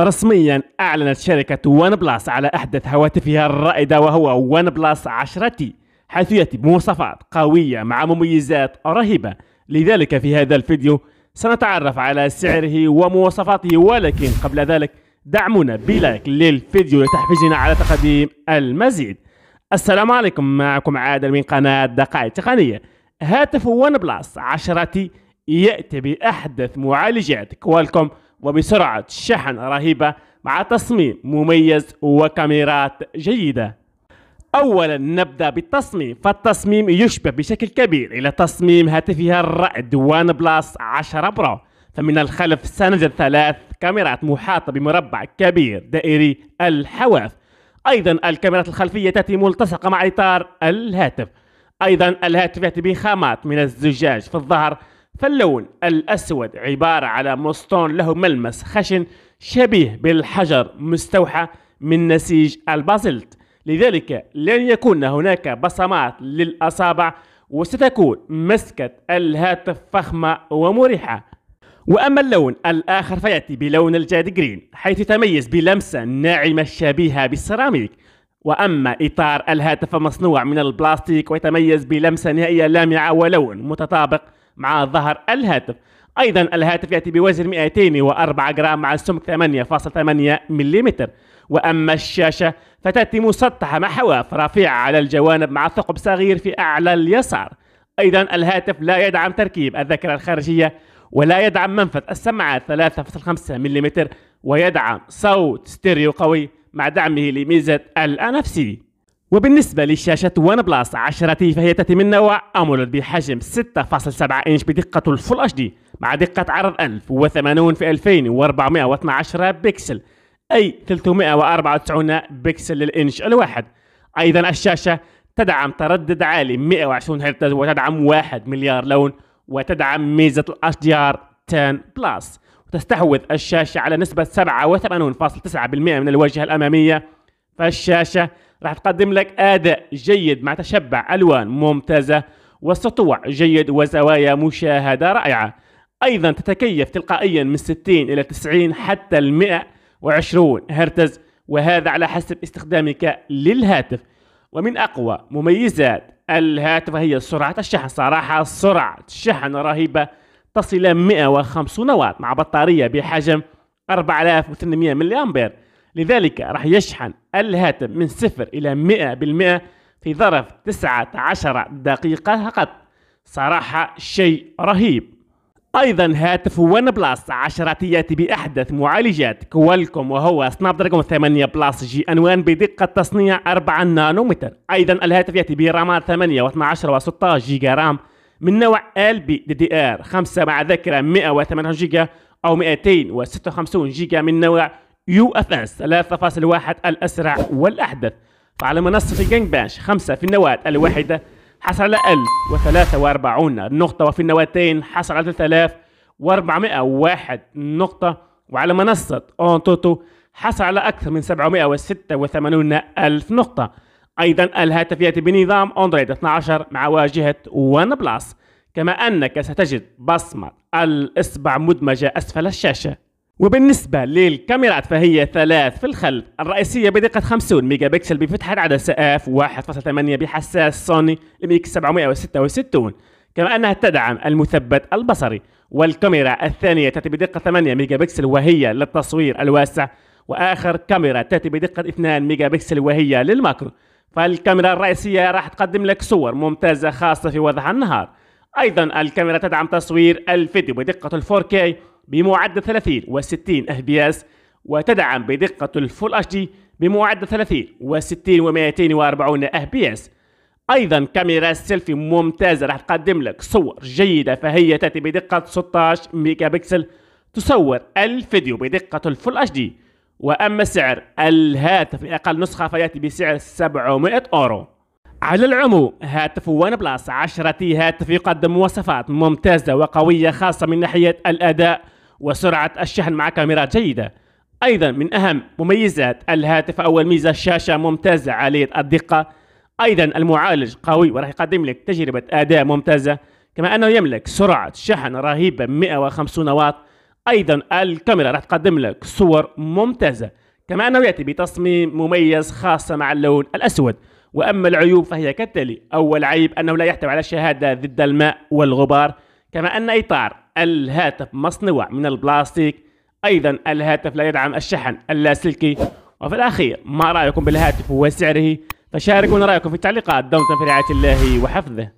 رسميا أعلنت شركة ون بلس على أحدث هواتفها الرائدة وهو ون بلس 10 حيث يأتي بمواصفات قوية مع مميزات رهيبة لذلك في هذا الفيديو سنتعرف على سعره ومواصفاته ولكن قبل ذلك دعمونا بلايك للفيديو لتحفيزنا على تقديم المزيد السلام عليكم معكم عادل من قناة دقائق تقنية هاتف ون بلس 10 يأتي بأحدث معالجات كوالكوم وبسرعة شحن رهيبة مع تصميم مميز وكاميرات جيدة أولا نبدأ بالتصميم فالتصميم يشبه بشكل كبير إلى تصميم هاتفها الرائد وان بلس 10 برو فمن الخلف سنجد ثلاث كاميرات محاطة بمربع كبير دائري الحواف أيضا الكاميرات الخلفية تأتي ملتصقة مع إطار الهاتف أيضا الهاتف يأتي بخامات من الزجاج في الظهر فاللون الأسود عبارة على مستون له ملمس خشن شبيه بالحجر مستوحى من نسيج البازلت لذلك لن يكون هناك بصمات للأصابع وستكون مسكة الهاتف فخمة ومريحة وأما اللون الآخر فيأتي بلون الجاد جرين حيث يتميز بلمسة ناعمة شبيهة بالسيراميك وأما إطار الهاتف مصنوع من البلاستيك ويتميز بلمسة نهائية لامعة ولون متطابق مع ظهر الهاتف أيضا الهاتف يأتي بوزن 204 جرام مع سمك 8.8 ملم وأما الشاشة فتأتي مسطحة مع حواف رفيعة على الجوانب مع ثقب صغير في أعلى اليسار أيضا الهاتف لا يدعم تركيب الذاكرة الخارجية ولا يدعم منفذ السماعات 3.5 ملم ويدعم صوت ستيريو قوي مع دعمه لميزة الانفسي وبالنسبة لشاشة ون بلس 10 فهي تأتي من نوع أمولد بحجم 6.7 إنش بدقة الفول اتش دي مع دقة عرض 1080 في 2412 بكسل أي 394 بكسل للإنش الواحد أيضا الشاشة تدعم تردد عالي 120 هرتز وتدعم 1 مليار لون وتدعم ميزة الـ HDR 10 بلس وتستحوذ الشاشة على نسبة 87.9% من الواجهة الأمامية فالشاشة راح تقدم لك أداء جيد مع تشبع ألوان ممتازة وسطوع جيد وزوايا مشاهدة رائعة أيضا تتكيف تلقائيا من 60 إلى 90 حتى ال 120 هرتز وهذا على حسب استخدامك للهاتف ومن أقوى مميزات الهاتف هي سرعة الشحن صراحة سرعة شحن رهيبة تصل 150 واط مع بطارية بحجم 4800 ملي أمبير لذلك راح يشحن الهاتف من 0 إلى 100% في ظرف 19 دقيقة فقط صراحة شيء رهيب أيضا هاتف ون بلس 10 يأتي بأحدث معالجات كوالكوم وهو سناب دراجون 8 بلس جي أنوان بدقة تصنيع 4 نانومتر أيضا الهاتف يأتي برامات 8 و12 و16 جيجا رام من نوع ال بي دي دي ار 5 مع ذاكرة 108 جيجا أو 256 جيجا من نوع يو اف اس 3.1 الاسرع والاحدث فعلى منصة جانج باش خمسة في النواة الواحدة حصل على 1043 نقطة وفي النواتين حصل على 3401 نقطة وعلى منصة اون توتو حصل على أكثر من 786 ألف نقطة أيضا الهاتف يأتي بنظام أندرويد 12 مع واجهة ون بلس كما أنك ستجد بصمة الإصبع مدمجة أسفل الشاشة وبالنسبة للكاميرات فهي ثلاث في الخلف الرئيسية بدقة 50 ميجا بكسل بفتحة عدسة اف 1.8 بحساس سوني ميك 766 كما أنها تدعم المثبت البصري والكاميرا الثانية تأتي بدقة 8 ميجا بكسل وهي للتصوير الواسع وآخر كاميرا تأتي بدقة 2 ميجا بكسل وهي للماكرو فالكاميرا الرئيسية راح تقدم لك صور ممتازة خاصة في وضح النهار أيضا الكاميرا تدعم تصوير الفيديو بدقة 4K بمعدل 30 و60 اس وتدعم بدقة الفول اتش دي بمعدل 30 و60 و240 اس ايضا كاميرا سيلفي ممتازة راح تقدم لك صور جيدة فهي تأتي بدقة 16 ميجا بكسل تصور الفيديو بدقة الفول اتش دي واما سعر الهاتف اقل نسخة فياتي بسعر 700 اورو على العموم هاتف ون بلس 10 هاتف يقدم مواصفات ممتازة وقوية خاصة من ناحية الأداء وسرعة الشحن مع كاميرا جيدة أيضا من أهم مميزات الهاتف أول ميزة الشاشة ممتازة عالية الدقة أيضا المعالج قوي وراح يقدم لك تجربة أداء ممتازة كما أنه يملك سرعة شحن رهيبة 150 واط أيضا الكاميرا راح تقدم لك صور ممتازة كما أنه يأتي بتصميم مميز خاصة مع اللون الأسود وأما العيوب فهي كالتالي أول عيب أنه لا يحتوي على شهادة ضد الماء والغبار كما أن إطار الهاتف مصنوع من البلاستيك أيضا الهاتف لا يدعم الشحن اللاسلكي وفي الأخير ما رأيكم بالهاتف وسعره فشاركونا رأيكم في التعليقات دمتم في رعاية الله وحفظه